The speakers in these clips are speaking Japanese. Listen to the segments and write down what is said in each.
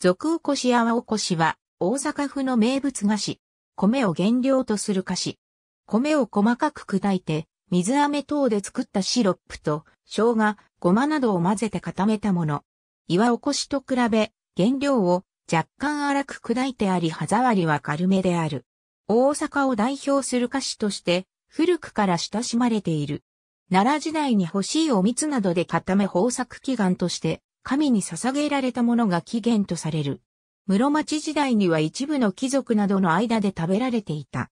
俗おこし泡おこしは、大阪府の名物菓子。米を原料とする菓子。米を細かく砕いて、水飴等で作ったシロップと、生姜、ごまなどを混ぜて固めたもの。岩おこしと比べ、原料を若干粗く砕いてあり歯触りは軽めである。大阪を代表する菓子として、古くから親しまれている。奈良時代に欲しいお蜜などで固め豊作祈願として、神に捧げられたものが起源とされる。室町時代には一部の貴族などの間で食べられていた。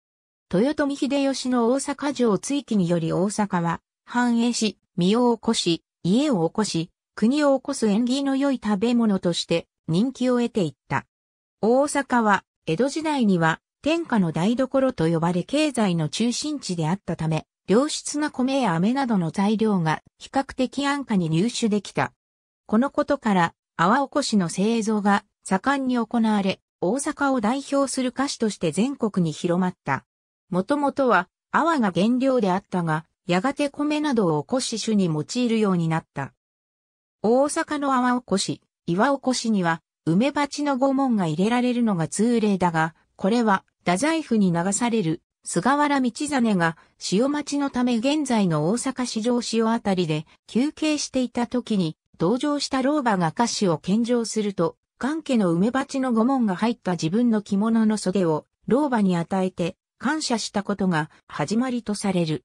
豊臣秀吉の大阪城追記により大阪は、繁栄し、身を起こし、家を起こし、国を起こす縁起の良い食べ物として人気を得ていった。大阪は、江戸時代には、天下の台所と呼ばれ経済の中心地であったため、良質な米や飴などの材料が比較的安価に入手できた。このことから、阿波おこしの製造が盛んに行われ、大阪を代表する菓子として全国に広まった。もともとは、阿波が原料であったが、やがて米などをおこし種に用いるようになった。大阪の阿波おこし、岩おこしには、梅鉢の御紋が入れられるのが通例だが、これは、太宰府に流される、菅原道真が、塩町のため現在の大阪市場塩あたりで休憩していた時に、同乗した老婆が歌詞を献上すると、関家の梅鉢の御紋が入った自分の着物の袖を老婆に与えて感謝したことが始まりとされる。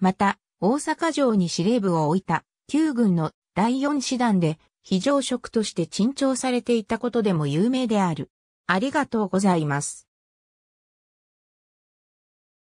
また、大阪城に司令部を置いた旧軍の第4師団で非常食として珍重されていたことでも有名である。ありがとうございます。